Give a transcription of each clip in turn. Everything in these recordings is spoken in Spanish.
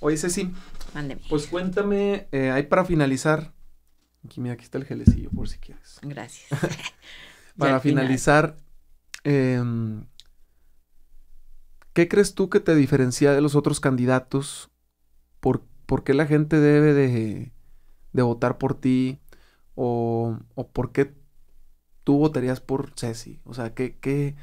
Oye, Ceci. Pues cuéntame, eh, ahí para finalizar. Aquí, mira, aquí está el gelecillo, por si quieres. Gracias. para finalizar, em, ¿qué crees tú que te diferencia de los otros candidatos? ¿Por, qué la gente debe de, votar por ti? ¿O, por qué tú votarías por Ceci? O sea, ¿qué, qué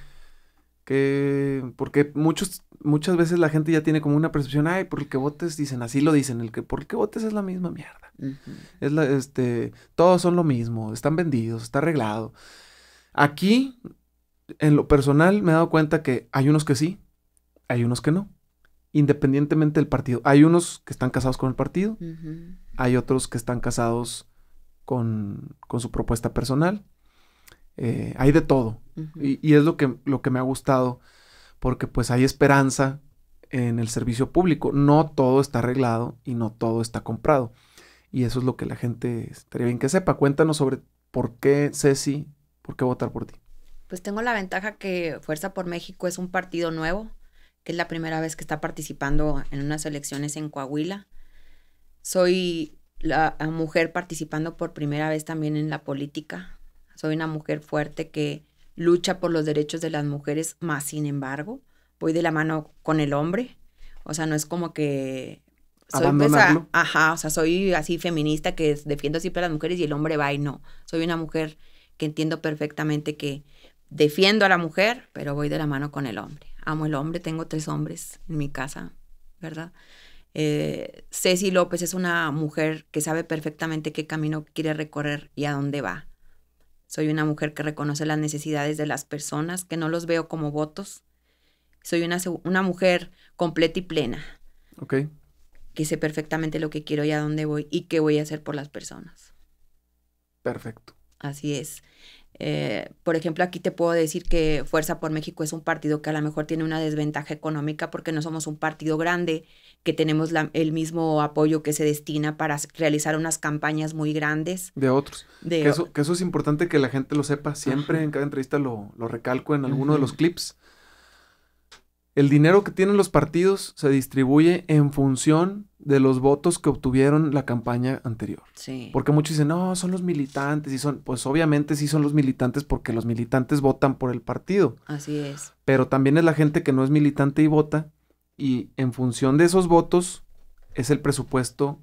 porque muchos, muchas veces la gente ya tiene como una percepción, ay, por el que votes dicen, así lo dicen, el que por el que votes es la misma mierda. Es este, todos son lo mismo, están vendidos, está arreglado. Aquí, en lo personal, me he dado cuenta que hay unos que sí, hay unos que no, independientemente del partido. Hay unos que están casados con el partido, hay otros que están casados con, con su propuesta personal. Eh, hay de todo y, es lo que, lo que me ha gustado, porque pues hay esperanza en el servicio público. No todo está arreglado y no todo está comprado. Y eso es lo que la gente estaría bien que sepa. Cuéntanos sobre por qué Ceci, por qué votar por ti. Pues tengo la ventaja que Fuerza por México es un partido nuevo, que es la primera vez que está participando en unas elecciones en Coahuila. Soy la mujer participando por primera vez también en la política. Soy una mujer fuerte que lucha por los derechos de las mujeres, más sin embargo, voy de la mano con el hombre. O sea, no es como que soy pues, ajá, o sea, soy así feminista que defiendo siempre a las mujeres y el hombre va y no. Soy una mujer que entiendo perfectamente que defiendo a la mujer, pero voy de la mano con el hombre. Amo el hombre, tengo tres hombres en mi casa, ¿verdad? Eh, Ceci López es una mujer que sabe perfectamente qué camino quiere recorrer y a dónde va. Soy una mujer que reconoce las necesidades de las personas, que no los veo como votos. Soy una, mujer completa y plena. Ok. Que sé perfectamente lo que quiero y a dónde voy y qué voy a hacer por las personas. Perfecto. Así es. Eh, por ejemplo, aquí te puedo decir que Fuerza por México es un partido que a lo mejor tiene una desventaja económica porque no somos un partido grande, que tenemos el mismo apoyo que se destina para realizar unas campañas muy grandes. De otros. De que, eso, que eso es importante que la gente lo sepa. Siempre en cada entrevista lo, recalco en alguno de los clips. El dinero que tienen los partidos se distribuye en función de los votos que obtuvieron la campaña anterior. Sí. Porque muchos dicen, no, son los militantes, y son, pues obviamente sí son los militantes porque los militantes votan por el partido. Así es. Pero también es la gente que no es militante y vota, y en función de esos votos es el presupuesto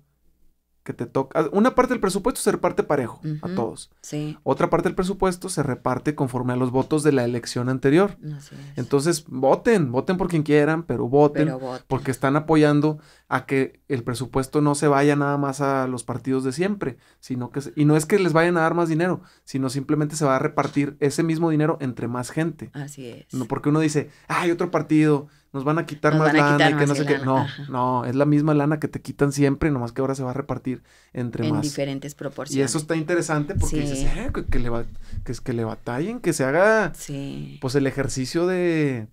que te toca. Ah, una parte del presupuesto se reparte parejo a todos. Sí. Otra parte del presupuesto se reparte conforme a los votos de la elección anterior. Así es. Entonces, voten, voten por quien quieran, pero voten, porque están apoyando a que el presupuesto no se vaya nada más a los partidos de siempre, sino que y no es que les vayan a dar más dinero, sino simplemente se va a repartir ese mismo dinero entre más gente. Así es. No porque uno dice, hay otro partido, nos van a quitar más lana y que no sé qué. No, no, es la misma lana que te quitan siempre, nomás que ahora se va a repartir entre más. En diferentes proporciones. Y eso está interesante porque dices, eh, que, le va, que, que le batallen, que se haga sí. pues el ejercicio de,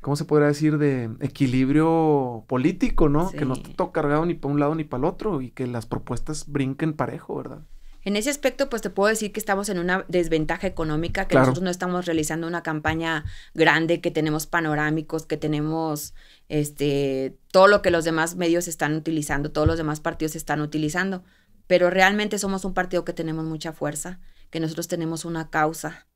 ¿cómo se podría decir? De equilibrio político, ¿no? Que no esté todo cargado ni para un lado ni para el otro y que las propuestas brinquen parejo, ¿verdad? En ese aspecto, pues te puedo decir que estamos en una desventaja económica, que nosotros no estamos realizando una campaña grande, que tenemos panorámicos, que tenemos este todo lo que los demás medios están utilizando, todos los demás partidos están utilizando. Pero realmente somos un partido que tenemos mucha fuerza, que nosotros tenemos una causa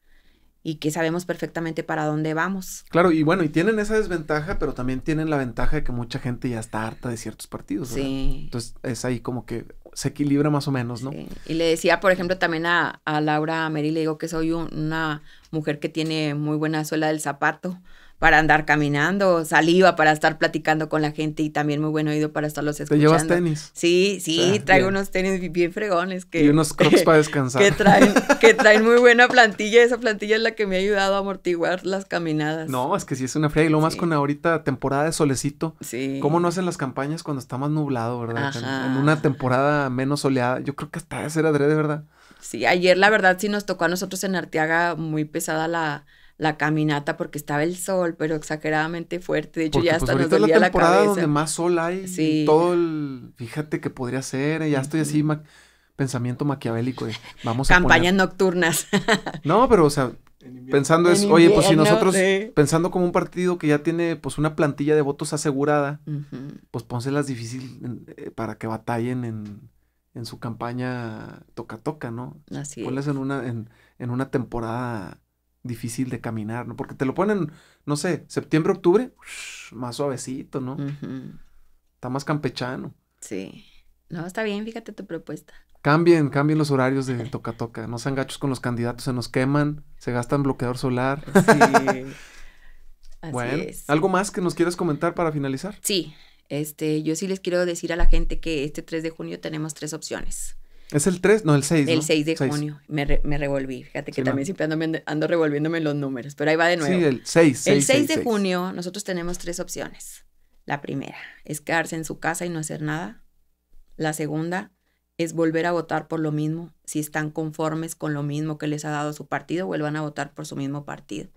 y que sabemos perfectamente para dónde vamos. Claro, y bueno, y tienen esa desventaja, pero también tienen la ventaja de que mucha gente ya está harta de ciertos partidos. ¿verdad? Sí. Entonces es ahí como que se equilibra más o menos, ¿no? Y le decía, por ejemplo, también a, a Laura Meri, le digo que soy una mujer que tiene muy buena suela del zapato, para andar caminando, saliva para estar platicando con la gente y también muy buen oído para estarlos escuchando. ¿Te llevas tenis? Sí, sí, traigo unos tenis bien fregones que... Y unos crocs para descansar. Que traen, que traen muy buena plantilla, esa plantilla es la que me ha ayudado a amortiguar las caminadas. No, es que sí es una fría y lo más con ahorita temporada de solecito. Sí. ¿Cómo no hacen las campañas cuando está más nublado, verdad? En una temporada menos soleada, yo creo que hasta de ser adrede, ¿verdad? Sí, ayer la verdad sí nos tocó a nosotros en Arteaga muy pesada la la caminata porque estaba el sol, pero exageradamente fuerte. De hecho, ya pues, hasta nos dolía la, temporada la temporada donde más sol hay. Sí. todo el... Fíjate que podría ser. ¿eh? Ya estoy así... Pensamiento maquiavélico. vamos a Campañas nocturnas. no, pero, o sea, pensando es, oye, pues si nosotros, pensando como un partido que ya tiene pues una plantilla de votos asegurada, pues pónselas difícil eh, para que batallen en, su campaña toca-toca, ¿no? Así Ponles en una, en, en, una temporada difícil de caminar, ¿no? Porque te lo ponen, no sé, septiembre, octubre, más suavecito, ¿no? Está más campechano. Sí. No, está bien, fíjate tu propuesta. Cambien, cambien los horarios de toca toca. No sean gachos con los candidatos, se nos queman, se gastan bloqueador solar. Sí. Así bueno, ¿algo más que nos quieras comentar para finalizar? Sí, este, yo sí les quiero decir a la gente que este 3 de junio tenemos tres opciones. ¿Es el 3? No, el 6. El 6 de junio. Me, revolví. Fíjate que también siempre ando, revolviéndome los números, pero ahí va de nuevo. Sí, el 6. el 6, de junio nosotros tenemos tres opciones. La primera es quedarse en su casa y no hacer nada. La segunda es volver a votar por lo mismo. Si están conformes con lo mismo que les ha dado su partido, vuelvan a votar por su mismo partido.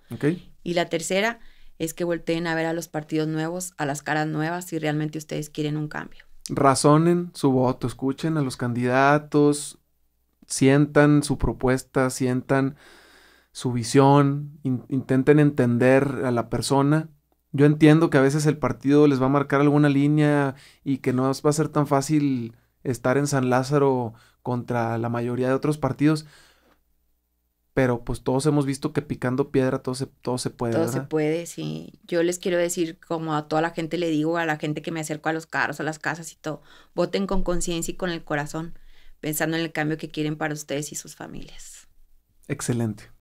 Y la tercera es que volteen a ver a los partidos nuevos, a las caras nuevas, si realmente ustedes quieren un cambio razonen su voto, escuchen a los candidatos, sientan su propuesta, sientan su visión, intenten entender a la persona. Yo entiendo que a veces el partido les va a marcar alguna línea y que no va a ser tan fácil estar en San Lázaro contra la mayoría de otros partidos, pero pues todos hemos visto que picando piedra todo se, todo se puede. Todo se puede, sí. Yo les quiero decir, como a toda la gente le digo, a la gente que me acerco a los carros, a las casas y todo, voten con conciencia y con el corazón, pensando en el cambio que quieren para ustedes y sus familias. Excelente.